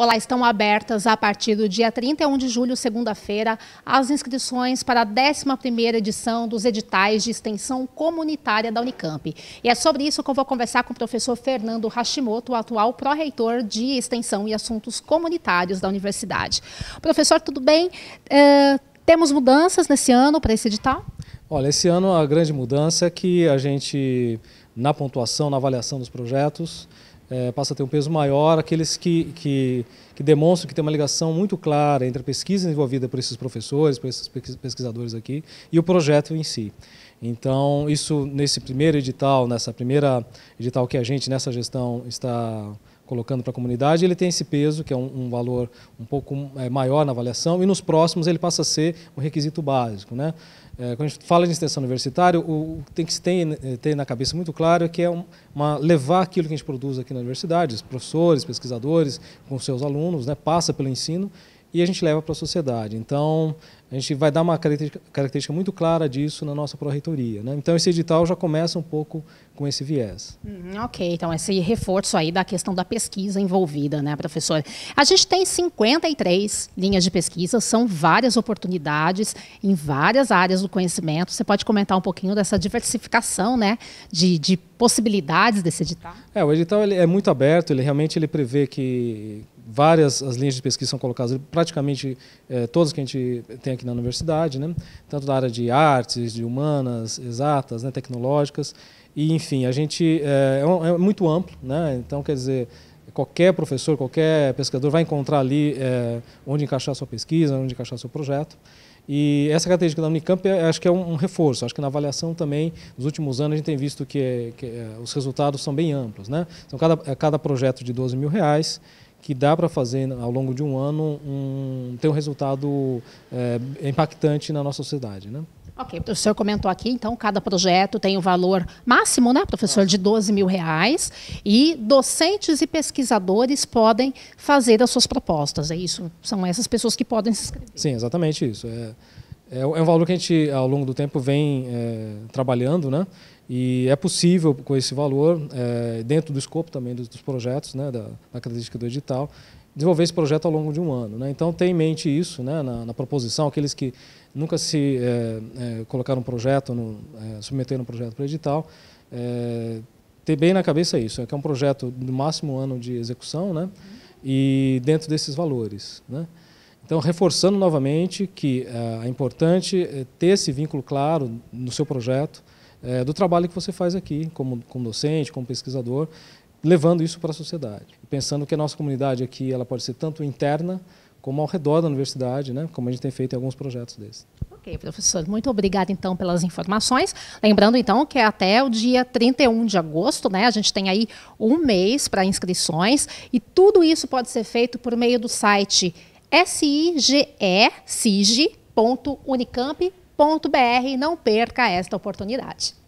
Olá, estão abertas a partir do dia 31 de julho, segunda-feira, as inscrições para a 11ª edição dos editais de extensão comunitária da Unicamp. E é sobre isso que eu vou conversar com o professor Fernando Hashimoto, atual pró-reitor de Extensão e Assuntos Comunitários da Universidade. Professor, tudo bem? Eh, temos mudanças nesse ano para esse edital? Olha, esse ano a grande mudança é que a gente, na pontuação, na avaliação dos projetos, é, passa a ter um peso maior aqueles que, que, que, demonstram que tem uma ligação muito clara entre a pesquisa desenvolvida por esses professores, por esses pesquisadores aqui, e o projeto em si. Então, isso nesse primeiro edital, nessa primeira edital que a gente, nessa gestão, está colocando para a comunidade, ele tem esse peso, que é um, um valor um pouco é, maior na avaliação, e nos próximos ele passa a ser um requisito básico. Né? É, quando a gente fala de extensão universitária, o, que tem que se ter, eh, ter na cabeça muito claro é que é um, uma, levar aquilo que a gente produz aqui na universidade, os professores, pesquisadores, com seus alunos, né, passa pelo ensino, e a gente leva para a sociedade. Então, a gente vai dar uma característica muito clara disso na nossa pró-reitoria. Né? Então, esse edital já começa um pouco com esse viés. Hum, ok, então esse reforço aí da questão da pesquisa envolvida, né, professora? A gente tem 53 linhas de pesquisa, são várias oportunidades em várias áreas do conhecimento. Você pode comentar um pouquinho dessa diversificação né, de, de possibilidades desse edital? É, o edital ele é muito aberto, ele realmente ele prevê que, várias as linhas de pesquisa são colocadas, praticamente é, todas que a gente tem aqui na universidade, né? tanto da área de artes, de humanas, exatas, né? tecnológicas, e enfim, a gente é, é, é muito amplo, né? então quer dizer, qualquer professor, qualquer pesquisador vai encontrar ali é, onde encaixar a sua pesquisa, onde encaixar o seu projeto, e essa característica da Unicamp é, acho que é um, um, reforço. Acho que na avaliação também, nos últimos anos, a gente tem visto que, que é, os resultados são bem amplos. Né? Então, cada, cada projeto de 12 mil reais, que dá para fazer ao longo de um ano um, ter um resultado é, impactante na nossa sociedade. Né? Ok, o senhor comentou aqui, então, cada projeto tem um valor máximo, né, professor, de 12 mil reais, e docentes e pesquisadores podem fazer as suas propostas, é isso? São essas pessoas que podem se inscrever. Sim, exatamente isso. É é, é, é, um valor que a gente, ao longo do tempo, vem é, trabalhando, né? E é possível, com esse valor, é, dentro do escopo também dos, dos projetos, né, da, da característica do edital, desenvolver esse projeto ao longo de um ano. Né? Então, tem em mente isso né, na, na proposição, aqueles que nunca se é, é, colocaram um projeto, no, é, submeteram um projeto para o edital, é, ter bem na cabeça isso, é que é um projeto do máximo ano de execução né, e dentro desses valores. Né? Então, reforçando novamente que eh, é importante eh, ter esse vínculo claro no seu projeto, é, do trabalho que você faz aqui, como, como docente, como pesquisador, levando isso para a sociedade. Pensando que a nossa comunidade aqui ela pode ser tanto interna como ao redor da universidade, né? como a gente tem feito em alguns projetos desses. Ok, professor, muito obrigada então pelas informações. Lembrando então que até o dia 31 de agosto, né, a gente tem aí um mês para inscrições e tudo isso pode ser feito por meio do site sige.unicamp.br. Não perca esta oportunidade.